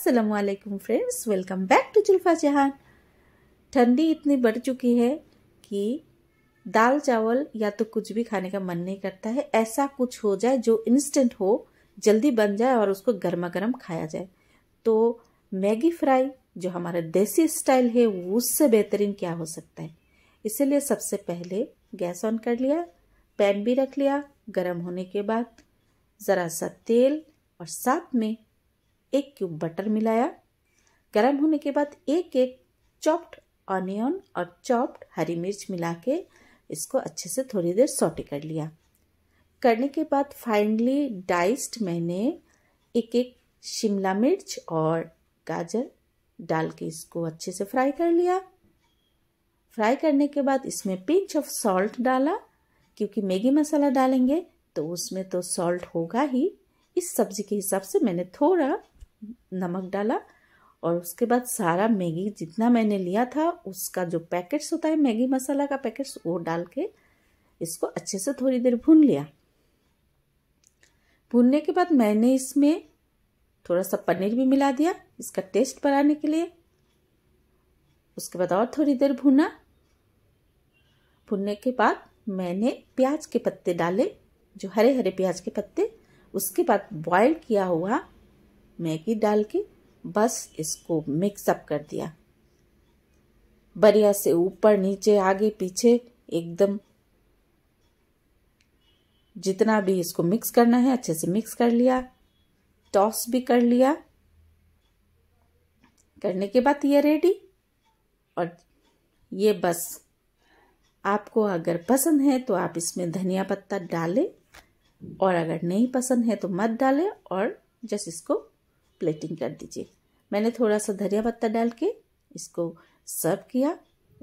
असलकुम friends welcome back to Zulfa Jahan ठंडी इतनी बढ़ चुकी है कि दाल चावल या तो कुछ भी खाने का मन नहीं करता है ऐसा कुछ हो जाए जो इंस्टेंट हो जल्दी बन जाए और उसको गर्मा गर्म खाया जाए तो मैगी फ्राई जो हमारा देसी स्टाइल है उससे बेहतरीन क्या हो सकता है इसीलिए सबसे पहले गैस ऑन कर लिया पैन भी रख लिया गर्म होने के बाद ज़रा सा तेल और साथ में एक क्यूब बटर मिलाया गर्म होने के बाद एक एक चॉप्ड ऑनियन और चॉप्ड हरी मिर्च मिला के इसको अच्छे से थोड़ी देर सोटी कर लिया करने के बाद फाइनली डाइस्ड मैंने एक एक शिमला मिर्च और गाजर डाल के इसको अच्छे से फ्राई कर लिया फ्राई करने के बाद इसमें पिंच ऑफ सॉल्ट डाला क्योंकि मैगी मसाला डालेंगे तो उसमें तो सॉल्ट होगा ही इस सब्जी के हिसाब से मैंने थोड़ा नमक डाला और उसके बाद सारा मैगी जितना मैंने लिया था उसका जो पैकेट्स होता है मैगी मसाला का पैकेट्स वो डाल के इसको अच्छे से थोड़ी देर भून लिया भूनने के बाद मैंने इसमें थोड़ा सा पनीर भी मिला दिया इसका टेस्ट बढ़ाने के लिए उसके बाद और थोड़ी देर भुना भूनने के बाद मैंने प्याज के पत्ते डाले जो हरे हरे प्याज के पत्ते उसके बाद बॉयल किया हुआ मैगी डाल के बस इसको मिक्सअप कर दिया बढ़िया से ऊपर नीचे आगे पीछे एकदम जितना भी इसको मिक्स करना है अच्छे से मिक्स कर लिया टॉस भी कर लिया करने के बाद ये रेडी और ये बस आपको अगर पसंद है तो आप इसमें धनिया पत्ता डालें और अगर नहीं पसंद है तो मत डालें और जस्ट इसको प्लेटिंग कर दीजिए मैंने थोड़ा सा धनिया पत्ता डाल के इसको सर्व किया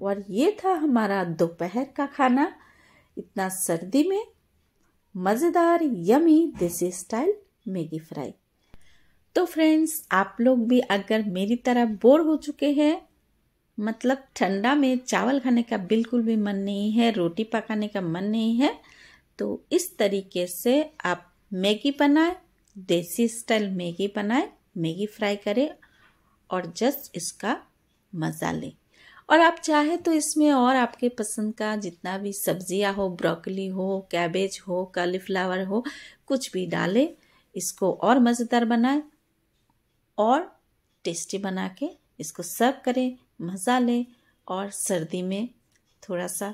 और ये था हमारा दोपहर का खाना इतना सर्दी में मज़ेदार यमी देसी स्टाइल मैगी फ्राई तो फ्रेंड्स आप लोग भी अगर मेरी तरह बोर हो चुके हैं मतलब ठंडा में चावल खाने का बिल्कुल भी मन नहीं है रोटी पकाने का मन नहीं है तो इस तरीके से आप मैगी बनाएं देसी स्टाइल मैगी बनाएं मैगी फ्राई करें और जस्ट इसका मज़ा लें और आप चाहे तो इसमें और आपके पसंद का जितना भी सब्जियां हो ब्रोकली हो कैबेज हो कालीफ्लावर हो कुछ भी डालें इसको और मज़ेदार बनाएं और टेस्टी बना के इसको सर्व करें मज़ा लें और सर्दी में थोड़ा सा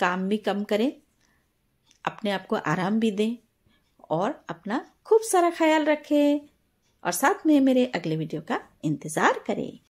काम भी कम करें अपने आप को आराम भी दें और अपना खूब सारा ख्याल रखें और साथ में मेरे अगले वीडियो का इंतज़ार करें